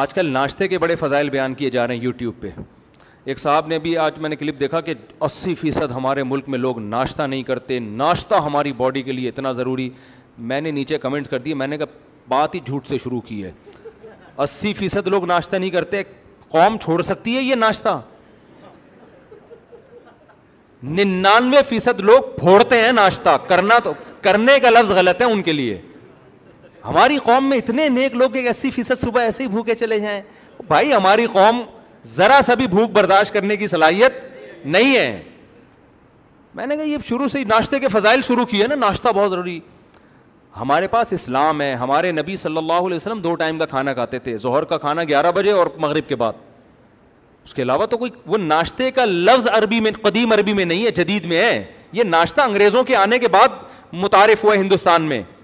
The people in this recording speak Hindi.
आजकल नाश्ते के बड़े फ़जाइल बयान किए जा रहे हैं यूट्यूब पे एक साहब ने भी आज मैंने क्लिप देखा कि अस्सी फ़ीसद हमारे मुल्क में लोग नाश्ता नहीं करते नाश्ता हमारी बॉडी के लिए इतना ज़रूरी मैंने नीचे कमेंट कर दिए मैंने कहा बात ही झूठ से शुरू की है अस्सी फ़ीसद लोग नाश्ता नहीं करते कौम छोड़ सकती है ये नाश्ता निन्यानवे फ़ीसद लोग फोड़ते हैं नाश्ता करना तो करने का लफ्ज़ गलत है उनके लिए हमारी कौम में इतने नेक लोग एक अस्सी फीसद सुबह ऐसे ही भूखे चले जाएं भाई हमारी कौम ज़रा सा भी भूख बर्दाश्त करने की सलाहियत नहीं है मैंने कहा ये शुरू से ही नाश्ते के फ़जाइल शुरू किए ना नाश्ता बहुत ज़रूरी हमारे पास इस्लाम है हमारे नबी सल्लल्लाहु अलैहि वसल्लम दो टाइम का खाना खाते थे जहर का खाना ग्यारह बजे और मगरिब के बाद उसके अलावा तो कोई वो नाश्ते का लफ्ज़ अरबी में कदीम अरबी में नहीं है जदीद में है ये नाश्ता अंग्रेज़ों के आने के बाद मुतारफ़ हुआ हिंदुस्तान में